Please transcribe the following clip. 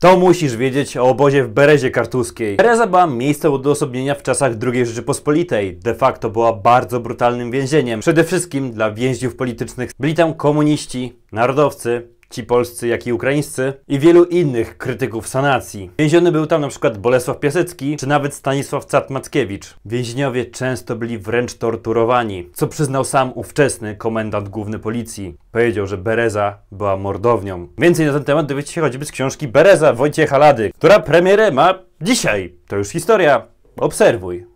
To musisz wiedzieć o obozie w Berezie Kartuskiej. Bereza była miejscem odosobnienia w czasach II Rzeczypospolitej. De facto była bardzo brutalnym więzieniem. Przede wszystkim dla więźniów politycznych. Byli tam komuniści, narodowcy, ci polscy, jak i ukraińscy, i wielu innych krytyków sanacji. Więziony był tam np. Bolesław Piasecki, czy nawet Stanisław Cat-Mackiewicz. Więźniowie często byli wręcz torturowani, co przyznał sam ówczesny komendant główny policji. Powiedział, że Bereza była mordownią. Więcej na ten temat dowiecie się choćby z książki Bereza Wojciecha Lady, która premierę ma dzisiaj. To już historia. Obserwuj.